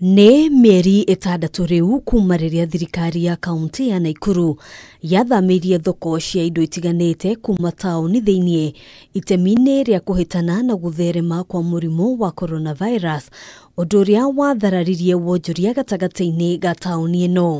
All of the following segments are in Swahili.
nä mĩeri ĩtandatũ rĩu kuma rĩrĩa thirikari ya kaunti ya naikuru yathamĩirie thoko cia indo itiganĩte kuma taũni thĩinĩ itemi-inĩ rĩa kũhĩtana na gũtherema kwa mũrimũ wa coronavirus ũndũ ũrĩa wathararirie wonjoria gatagatĩ-inĩ ga taũni ĩno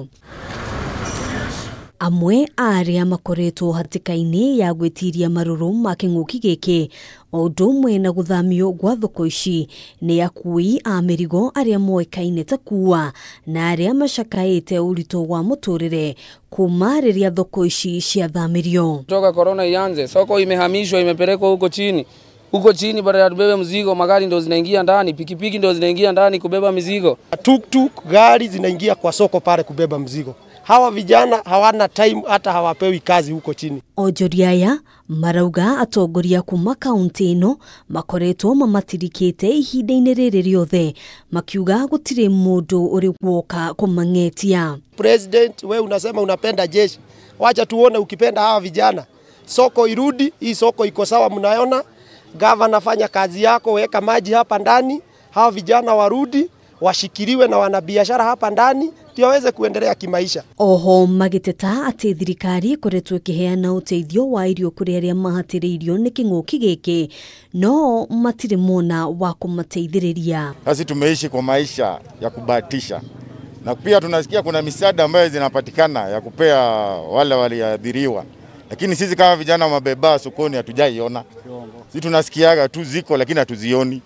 amwe a aria makoretwo hatikaini ya gwitiria maruru ma king'uki giki o undu umwe na guthamio gwa thoko ici ni akui a mirigo aria moikaine ta kuwa na aria macakaite uritu wa muturire kuma riria thoko ici ciathamirio toka korona ianze soko imehamishwa imepelekwa huko chini huko chini, baada ya tubebe mzigo, magari ndo zinaingia ndani, pikipiki ndo zinaingia ndani kubeba mizigo, tuktuk gari zinaingia kwa soko pale kubeba mzigo hawa vijana hawana time hata hawapewi kazi huko chini. ojoriaya marauga atongoria kuma kaunti ino makoretwo mamatirikite ihinda-inĩ rĩrĩ rĩothe makiuga gũtirĩ mũndũ uri woka kũmang'etia. President, we unasema unapenda jeshi, wacha tuone ukipenda hawa vijana, soko irudi, hii soko iko sawa, mnaona gavana, fanya kazi yako, weka maji hapa ndani, hawa vijana warudi washikiriwe na wanabiashara hapa ndani ndio waweze kuendelea kimaisha. Oho magiteta ati thirikari koretwo ikiheana uteithio wa irio kuri aria mahatiriirio ni king'uki giki no matire mona wa kumateithiriria. Sasa tumeishi kwa maisha ya kubahatisha na pia tunasikia kuna misaada ambayo zinapatikana ya kupea wale waliadhiriwa, lakini sisi kama vijana mabebaa sokoni hatujaiona. Sisi tunasikiaga tu ziko, lakini hatuzioni.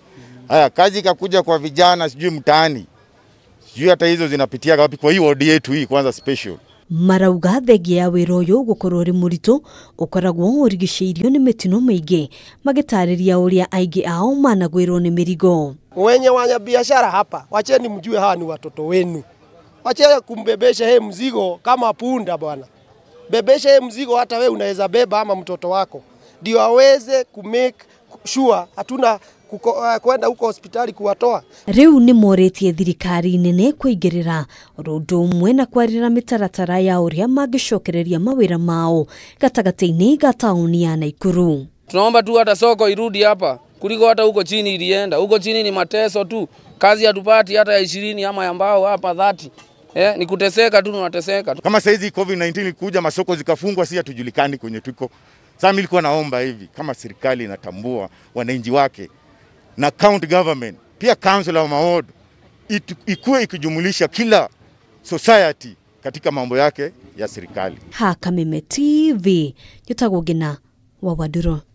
Haya, kazi ikakuja kwa vijana, sijui mtaani sijui hata hizo zinapitia wapi kwa hii wodi yetu hii kwanza special marauga thengia ya wira uyu gukorwo uri muritu ukoragwo urigiceirio ni mitino miingi magitariria uria aingi ao managwirwo ni mirigo wenye wanya biashara hapa wacheni mjue hawa ni watoto wenu wacheni kumbebesha he mzigo kama punda bwana bebesha he mzigo hata we unaweza beba ama mtoto wako ndio aweze kumake sure hatuna Eh, kwenda huko hospitali kuwatoa riu ni moretie thirikari nene kuingirira rundu umwe na kwarira mitaratara ya uria mangicokereria mawira mao gatagati-ini ga tauni ya naikuru tunaomba tu hata soko irudi hapa kuliko hata huko chini ilienda huko chini ni mateso tu kazi hatupati hata ya ishirini ama ya mbao hapa dhati Eh, ni kuteseka tu tunateseka kama saizi COVID-19 ilikuja masoko zikafungwa, si hatujulikani kwenye tuko. Sasa mimi nilikuwa naomba hivi, kama serikali inatambua wananchi wake na county government, pia council au maod ikuwe ikijumulisha kila society katika mambo yake ya serikali. Hakame TV, Jutagugina wa Waduro.